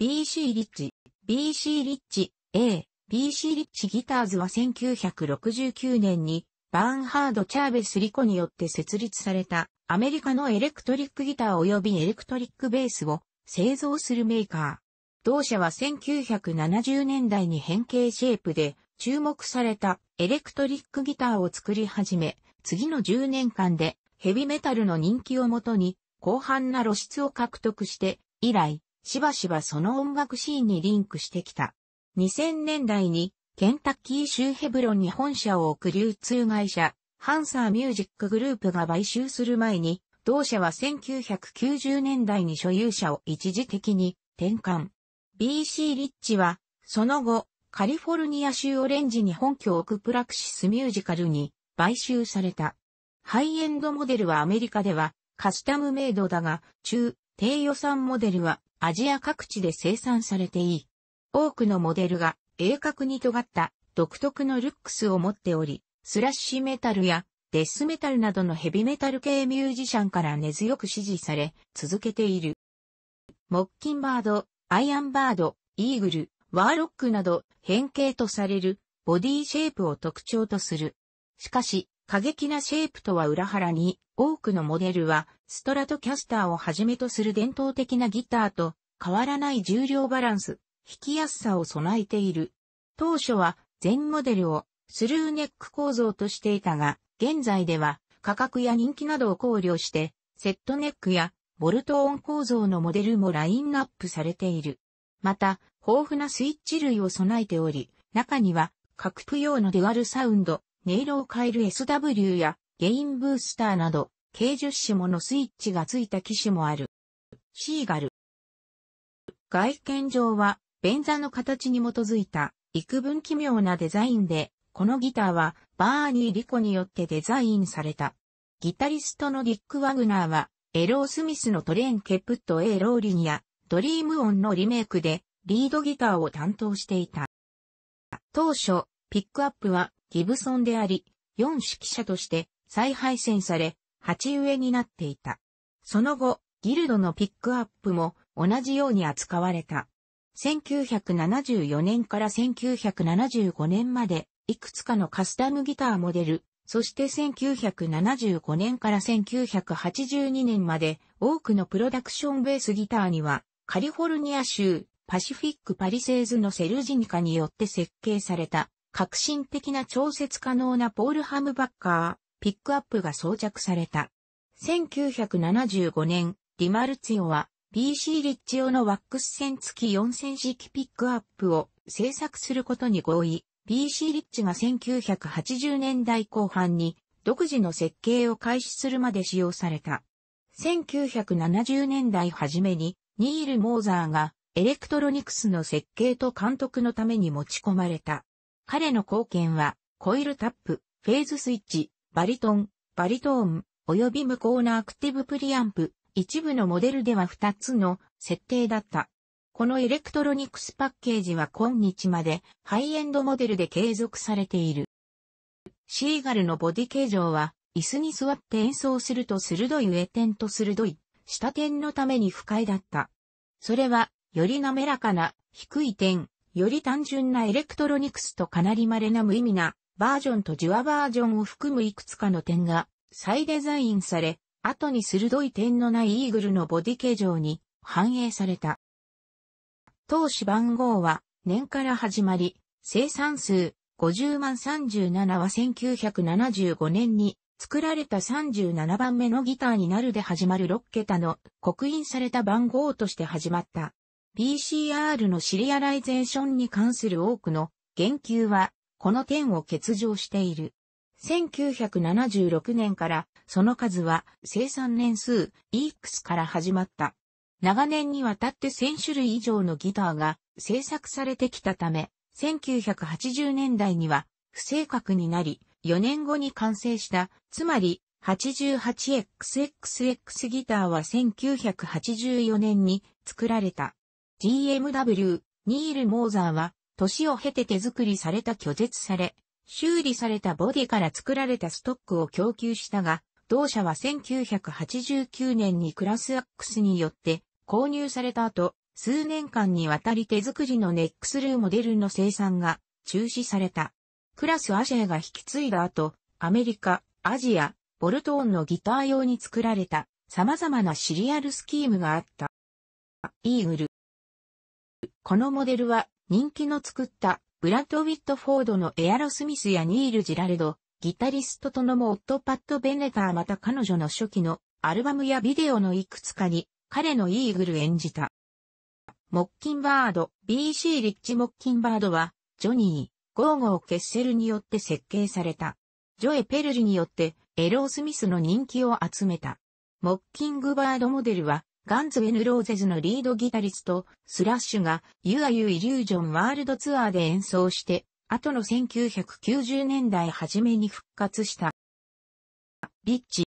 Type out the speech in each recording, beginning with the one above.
BC リッチ、BC リッチ、A、BC リッチギターズは1969年に、バーンハード・チャーベス・リコによって設立された、アメリカのエレクトリックギター及びエレクトリックベースを製造するメーカー。同社は1970年代に変形シェイプで注目されたエレクトリックギターを作り始め、次の10年間でヘビメタルの人気をもとに広範な露出を獲得して以来、しばしばその音楽シーンにリンクしてきた。2000年代にケンタッキー州ヘブロンに本社を置く流通会社、ハンサーミュージックグループが買収する前に、同社は1990年代に所有者を一時的に転換。BC リッチは、その後、カリフォルニア州オレンジに本拠を置くプラクシスミュージカルに買収された。ハイエンドモデルはアメリカではカスタムメイドだが、中、低予算モデルはアジア各地で生産されていい。多くのモデルが鋭角に尖った独特のルックスを持っており、スラッシュメタルやデスメタルなどのヘビメタル系ミュージシャンから根強く支持され続けている。モッキンバード、アイアンバード、イーグル、ワーロックなど変形とされるボディシェイプを特徴とする。しかし、過激なシェイプとは裏腹に多くのモデルはストラトキャスターをはじめとする伝統的なギターと変わらない重量バランス、弾きやすさを備えている。当初は全モデルをスルーネック構造としていたが、現在では価格や人気などを考慮して、セットネックやボルトオン構造のモデルもラインナップされている。また、豊富なスイッチ類を備えており、中には各プ用のデュアルサウンド、音色を変える SW やゲインブースターなど、10種ものスイッチがついた機種もある。シーガル。外見上は、便座の形に基づいた、幾分奇妙なデザインで、このギターは、バーニー・リコによってデザインされた。ギタリストのディック・ワグナーは、エロー・スミスのトレーン・ケプット・エー・ローリニア、ドリーム・オンのリメイクで、リードギターを担当していた。当初、ピックアップはギブソンであり、4指揮者として再配線され、鉢植えになっていた。その後、ギルドのピックアップも同じように扱われた。1974年から1975年まで、いくつかのカスタムギターモデル、そして1975年から1982年まで、多くのプロダクションベースギターには、カリフォルニア州、パシフィックパリセーズのセルジニカによって設計された、革新的な調節可能なポールハムバッカー、ピックアップが装着された。1975年、ディマルツィオは PC リッチ用のワックス線付き4線式ピックアップを製作することに合意。PC リッチが1980年代後半に独自の設計を開始するまで使用された。1970年代初めにニール・モーザーがエレクトロニクスの設計と監督のために持ち込まれた。彼の貢献はコイルタップ、フェーズスイッチ、バリトン、バリトーン、及び無効なアクティブプリアンプ、一部のモデルでは2つの設定だった。このエレクトロニクスパッケージは今日までハイエンドモデルで継続されている。シーガルのボディ形状は、椅子に座って演奏すると鋭い上点と鋭い下点のために不快だった。それは、より滑らかな低い点、より単純なエレクトロニクスとかなり稀な無意味なバージョンとジュアバージョンを含むいくつかの点が再デザインされ、後に鋭い点のないイーグルのボディ形状に反映された。投資番号は年から始まり、生産数50万37は1975年に作られた37番目のギターになるで始まる6桁の刻印された番号として始まった。BCR のシリアライゼーションに関する多くの言及はこの点を欠場している。1976年からその数は生産年数 EX から始まった。長年にわたって1000種類以上のギターが制作されてきたため、1980年代には不正確になり、4年後に完成した、つまり 88XXX ギターは1984年に作られた。GMW、ニール・モーザーは年を経て手作りされた拒絶され、修理されたボディから作られたストックを供給したが、同社は1989年にクラスアックスによって購入された後、数年間にわたり手作りのネックスルーモデルの生産が中止された。クラスアシェが引き継いだ後、アメリカ、アジア、ボルトーンのギター用に作られた様々なシリアルスキームがあった。イーグル。このモデルは人気の作ったブラッド・ウィットフォードのエアロスミスやニール・ジラルド、ギタリストとのもオッド・パッド・ベネターまた彼女の初期のアルバムやビデオのいくつかに彼のイーグル演じた。モッキンバード、BC リッチ・モッキンバードは、ジョニー、ゴーゴー・ケッセルによって設計された。ジョエ・ペルルによって、エロー・スミスの人気を集めた。モッキングバードモデルは、ガンズ・ウェヌ・ローゼズのリードギタリスト、スラッシュが、ユア・ユ Are You i l ワールドツアーで演奏して、後の1990年代初めに復活した。リッチ。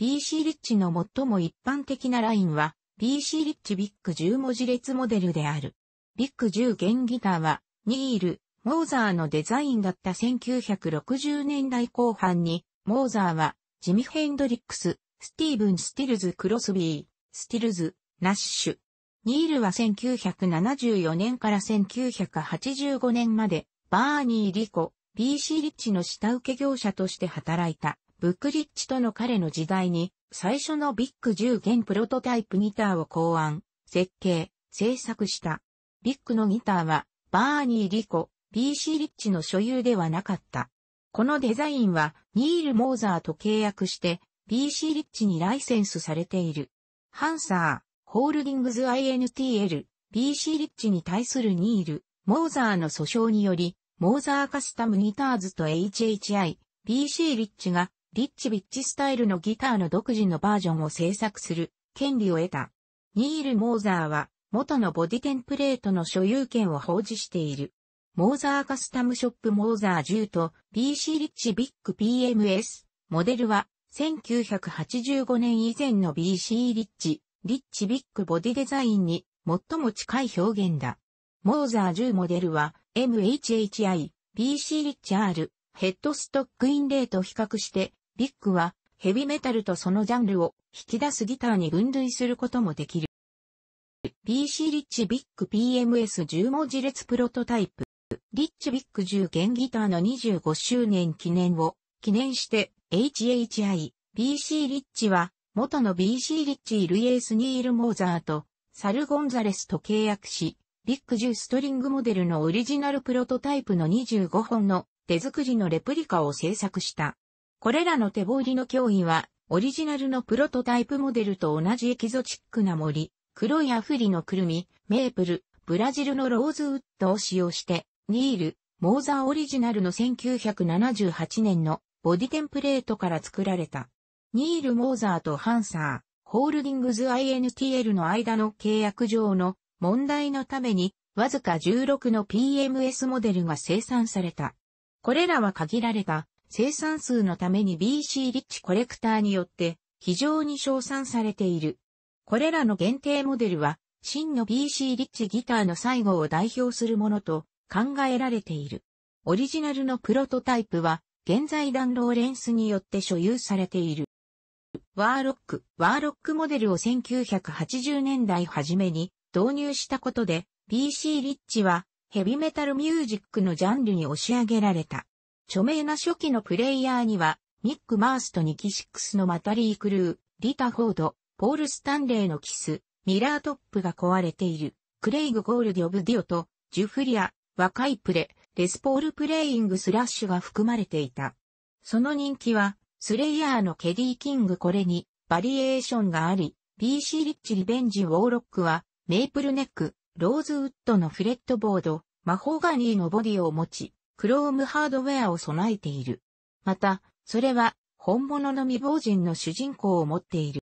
BC リッチの最も一般的なラインは、BC リッチビッグ10文字列モデルである。ビッグ10弦ギターは、ニール、モーザーのデザインだった1960年代後半に、モーザーは、ジミ・ヘンドリックス、スティーブン・スティルズ・クロスビー、スティルズ、ナッシュ。ニールは1974年から1985年まで、バーニー・リコ、BC リッチの下請け業者として働いた、ブックリッチとの彼の時代に、最初のビッグ10弦プロトタイプギターを考案、設計、制作した。ビッグのギターは、バーニー・リコ、BC リッチの所有ではなかった。このデザインは、ニール・モーザーと契約して、BC リッチにライセンスされている。ハンサー、ホールディングズ INTL、BC リッチに対するニール、モーザーの訴訟により、モーザーカスタムギターズと HHI、BC リッチが、リッチビッチスタイルのギターの独自のバージョンを制作する権利を得た。ニール・モーザーは、元のボディテンプレートの所有権を保持している。モーザーカスタムショップモーザー10と BC リッチビッグ PMS モデルは1985年以前の BC リッチ、リッチビッグボディデザインに最も近い表現だ。モーザー10モデルは MHHI、BC リッチ R、ヘッドストックインレーと比較して、ビッグはヘビメタルとそのジャンルを引き出すギターに分類することもできる。BC リッチビッグ PMS10 文字列プロトタイプ。リッチビッグ10弦ギターの25周年記念を記念して HHI、BC リッチは、元の BC リッチイルイエース・ニール・モーザーと、サル・ゴンザレスと契約し、ビッグ10ストリングモデルのオリジナルプロトタイプの25本の手作りのレプリカを製作した。これらの手彫りの脅威は、オリジナルのプロトタイプモデルと同じエキゾチックな森、黒いアフリのくるみ、メープル、ブラジルのローズウッドを使用して、ニール、モーザーオリジナルの1978年のボディテンプレートから作られた。ニール・モーザーとハンサー、ホールディングズ INTL の間の契約上の問題のために、わずか16の PMS モデルが生産された。これらは限られた生産数のために BC リッチコレクターによって非常に賞賛されている。これらの限定モデルは、真の BC リッチギターの最後を代表するものと考えられている。オリジナルのプロトタイプは現在ダンローレンスによって所有されている。ワーロック、ワーロックモデルを1980年代初めに導入したことで、BC リッチはヘビメタルミュージックのジャンルに押し上げられた。著名な初期のプレイヤーには、ニック・マースとニキシックスのマタリー・クルー、リタ・フォード、ポール・スタンレーのキス、ミラートップが壊れている、クレイグ・ゴールディ・オブ・ディオと、ジュフリア、若いプレ、レスポールプレイングスラッシュが含まれていた。その人気は、スレイヤーのケディキングこれに、バリエーションがあり、BC リッチリベンジウォーロックは、メイプルネック、ローズウッドのフレットボード、マホガニーのボディを持ち、クロームハードウェアを備えている。また、それは、本物の未亡人の主人公を持っている。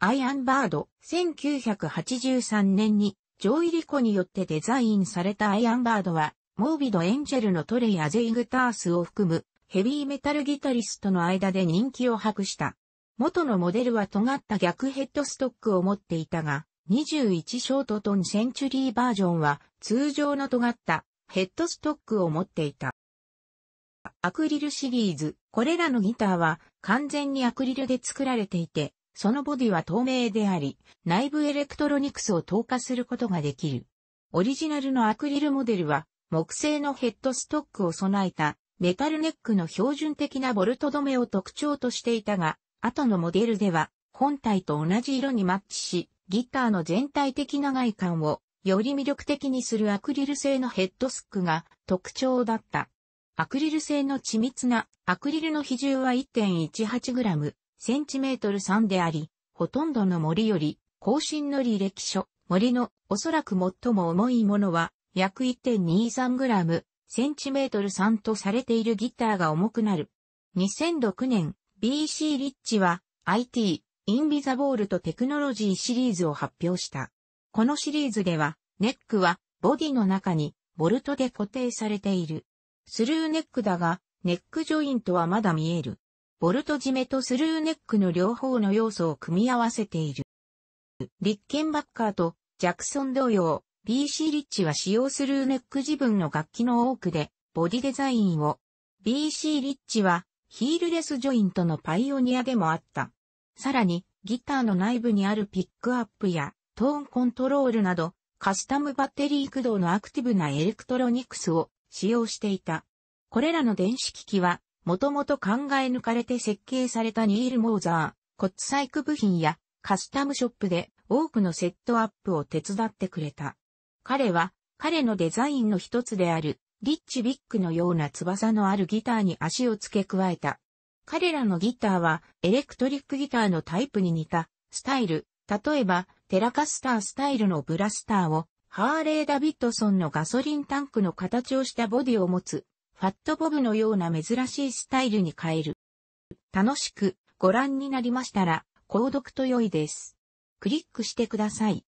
アイアンバード、1983年に、ジョイリコによってデザインされたアイアンバードは、モービド・エンジェルのトレイ・アゼイグタースを含むヘビーメタルギタリストの間で人気を博した。元のモデルは尖った逆ヘッドストックを持っていたが、21ショートトンセンチュリーバージョンは通常の尖ったヘッドストックを持っていた。アクリルシリーズ、これらのギターは完全にアクリルで作られていて、そのボディは透明であり、内部エレクトロニクスを透過することができる。オリジナルのアクリルモデルは木製のヘッドストックを備えたメタルネックの標準的なボルト止めを特徴としていたが、後のモデルでは本体と同じ色にマッチし、ギターの全体的な外観をより魅力的にするアクリル製のヘッドスックが特徴だった。アクリル製の緻密なアクリルの比重は 1.18g、センチメートル3であり、ほとんどの森より、更新の履歴書、森のおそらく最も重いものは約 1.23g、センチメートル3とされているギターが重くなる。2006年、BC リッチは IT、インビザボールとテクノロジーシリーズを発表した。このシリーズでは、ネックはボディの中にボルトで固定されている。スルーネックだが、ネックジョイントはまだ見える。ボルト締めとスルーネックの両方の要素を組み合わせている。リッケンバッカーとジャクソン同様、BC リッチは使用するネック自分の楽器の多くで、ボディデザインを。BC リッチは、ヒールレスジョイントのパイオニアでもあった。さらに、ギターの内部にあるピックアップや、トーンコントロールなど、カスタムバッテリー駆動のアクティブなエレクトロニクスを使用していた。これらの電子機器は、もともと考え抜かれて設計されたニール・モーザー、コツサイク部品やカスタムショップで多くのセットアップを手伝ってくれた。彼は彼のデザインの一つであるリッチビックのような翼のあるギターに足を付け加えた。彼らのギターはエレクトリックギターのタイプに似たスタイル、例えばテラカスタースタイルのブラスターをハーレー・ダビッドソンのガソリンタンクの形をしたボディを持つファットボブのような珍しいスタイルに変える。楽しくご覧になりましたら購読と良いです。クリックしてください。